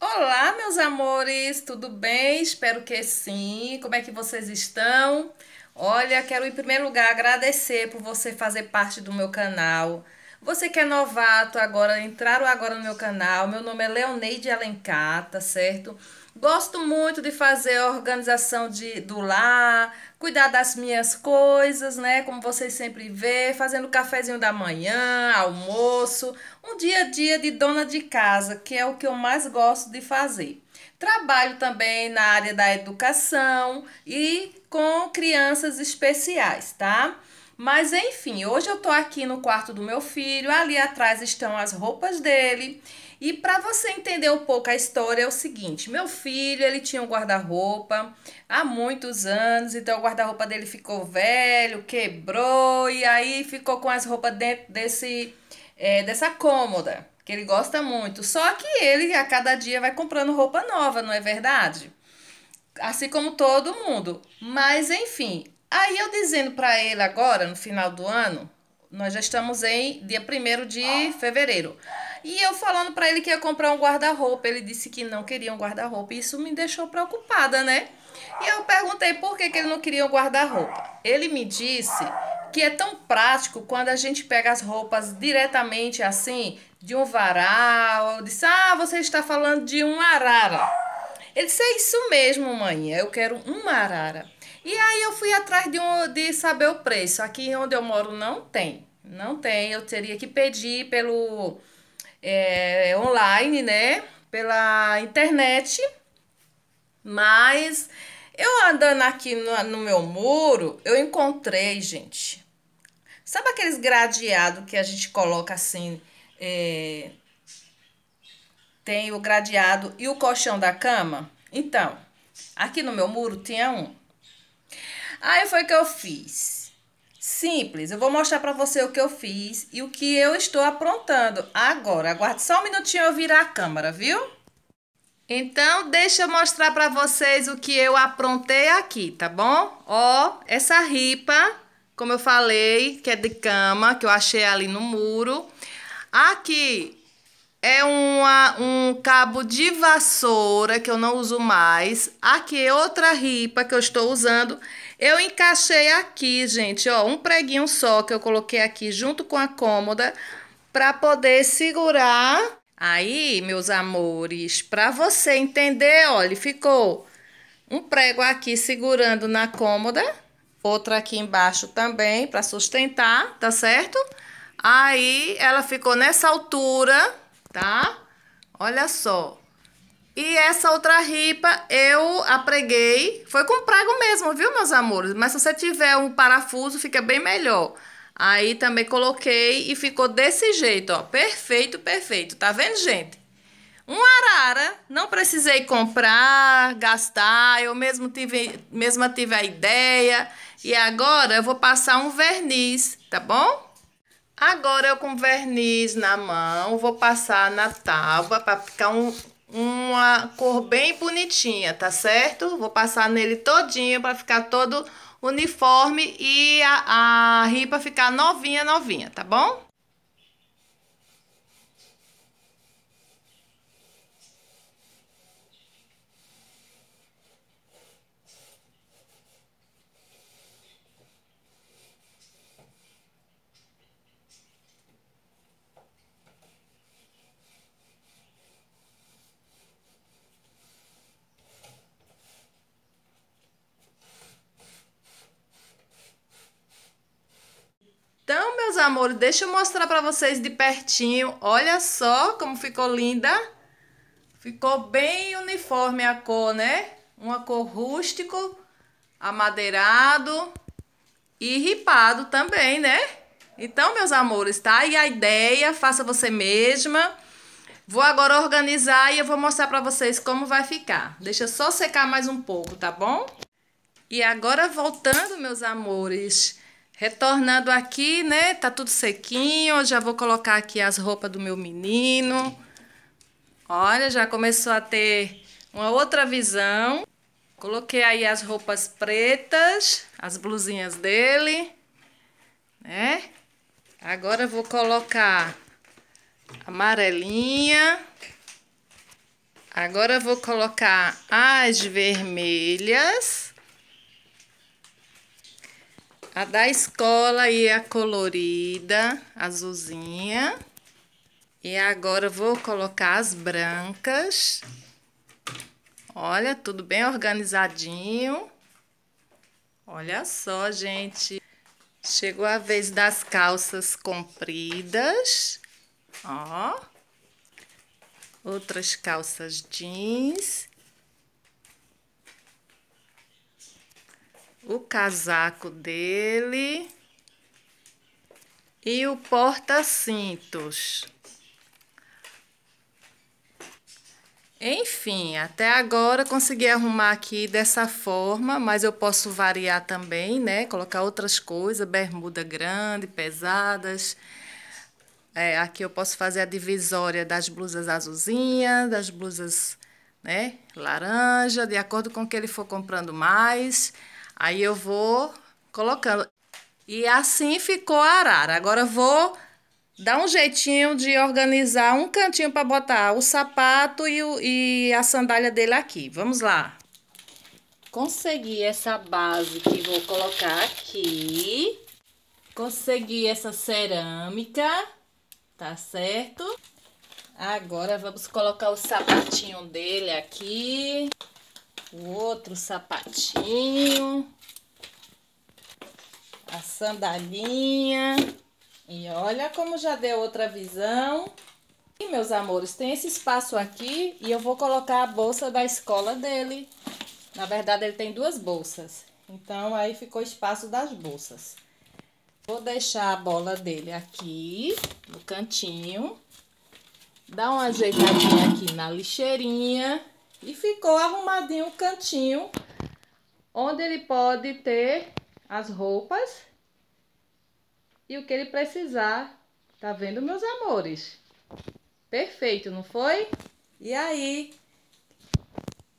Olá, meus amores, tudo bem? Espero que sim. Como é que vocês estão? Olha, quero em primeiro lugar agradecer por você fazer parte do meu canal. Você que é novato agora, entraram agora no meu canal, meu nome é Leoneide Alencar, tá certo? Gosto muito de fazer a organização de, do lar, cuidar das minhas coisas, né? Como vocês sempre vê, fazendo cafezinho da manhã, almoço, um dia a dia de dona de casa, que é o que eu mais gosto de fazer. Trabalho também na área da educação e com crianças especiais, tá? Mas enfim, hoje eu tô aqui no quarto do meu filho, ali atrás estão as roupas dele. E para você entender um pouco a história é o seguinte, meu filho, ele tinha um guarda-roupa há muitos anos, então o guarda-roupa dele ficou velho, quebrou e aí ficou com as roupas dentro desse é, dessa cômoda, que ele gosta muito. Só que ele a cada dia vai comprando roupa nova, não é verdade? Assim como todo mundo. Mas enfim, Aí eu dizendo para ele agora, no final do ano, nós já estamos em dia 1 de fevereiro. E eu falando para ele que ia comprar um guarda-roupa, ele disse que não queria um guarda-roupa. Isso me deixou preocupada, né? E eu perguntei por que, que ele não queria um guarda-roupa. Ele me disse que é tão prático quando a gente pega as roupas diretamente assim, de um varal. Eu disse, ah, você está falando de um arara. Ele disse, é isso mesmo, mãe, eu quero uma arara. E aí eu fui atrás de, um, de saber o preço. Aqui onde eu moro não tem. Não tem. Eu teria que pedir pelo é, online, né? Pela internet. Mas eu andando aqui no, no meu muro, eu encontrei, gente. Sabe aqueles gradeados que a gente coloca assim? É, tem o gradeado e o colchão da cama? Então, aqui no meu muro tinha um. Aí foi que eu fiz. Simples, eu vou mostrar para você o que eu fiz e o que eu estou aprontando agora. Aguarde só um minutinho eu virar a câmera, viu? Então, deixa eu mostrar para vocês o que eu aprontei aqui, tá bom? Ó, essa ripa, como eu falei, que é de cama, que eu achei ali no muro. Aqui é uma, um cabo de vassoura que eu não uso mais. Aqui é outra ripa que eu estou usando. Eu encaixei aqui, gente, ó, um preguinho só que eu coloquei aqui junto com a cômoda para poder segurar. Aí, meus amores, para você entender, olha, ficou um prego aqui segurando na cômoda, outra aqui embaixo também para sustentar, tá certo? Aí ela ficou nessa altura, tá? Olha só. E essa outra ripa eu apreguei, foi com prego mesmo, viu, meus amores? Mas se você tiver um parafuso, fica bem melhor. Aí também coloquei e ficou desse jeito, ó. Perfeito, perfeito. Tá vendo, gente? Um arara, não precisei comprar, gastar, eu mesmo tive, mesma tive a ideia. E agora eu vou passar um verniz, tá bom? Agora eu com verniz na mão, vou passar na tábua para ficar um uma cor bem bonitinha, tá certo? Vou passar nele todinho para ficar todo uniforme e a, a ripa ficar novinha, novinha, tá bom? amor, deixa eu mostrar para vocês de pertinho. Olha só como ficou linda. Ficou bem uniforme a cor, né? Uma cor rústico, amadeirado e ripado também, né? Então, meus amores, tá aí a ideia, faça você mesma. Vou agora organizar e eu vou mostrar para vocês como vai ficar. Deixa só secar mais um pouco, tá bom? E agora voltando, meus amores, Retornando aqui, né? Tá tudo sequinho. já vou colocar aqui as roupas do meu menino. Olha, já começou a ter uma outra visão. Coloquei aí as roupas pretas, as blusinhas dele, né? Agora eu vou colocar amarelinha. Agora eu vou colocar as vermelhas. A da escola e é a colorida, azulzinha. E agora vou colocar as brancas. Olha, tudo bem organizadinho. Olha só, gente. Chegou a vez das calças compridas. Ó. Outras calças jeans. o casaco dele e o porta-cintos. Enfim, até agora consegui arrumar aqui dessa forma, mas eu posso variar também, né? Colocar outras coisas, bermuda grande, pesadas. É, aqui eu posso fazer a divisória das blusas azulzinhas, das blusas né, laranja, de acordo com o que ele for comprando mais. Aí eu vou colocando. E assim ficou a arara. Agora vou dar um jeitinho de organizar um cantinho para botar o sapato e, o, e a sandália dele aqui. Vamos lá. Consegui essa base que vou colocar aqui. Consegui essa cerâmica, tá certo? Agora vamos colocar o sapatinho dele aqui o outro sapatinho, a sandalinha. E olha como já deu outra visão. E, meus amores, tem esse espaço aqui e eu vou colocar a bolsa da escola dele. Na verdade, ele tem duas bolsas. Então, aí ficou espaço das bolsas. Vou deixar a bola dele aqui no cantinho. Dá uma ajeitadinha aqui na lixeirinha. E ficou arrumadinho um cantinho onde ele pode ter as roupas e o que ele precisar. Tá vendo, meus amores? Perfeito, não foi? E aí?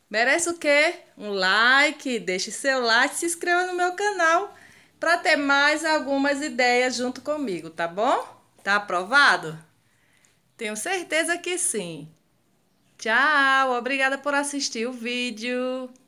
Merece o quê? Um like, deixe seu like, se inscreva no meu canal para ter mais algumas ideias junto comigo, tá bom? Tá aprovado? Tenho certeza que sim. Tchau, obrigada por assistir o vídeo.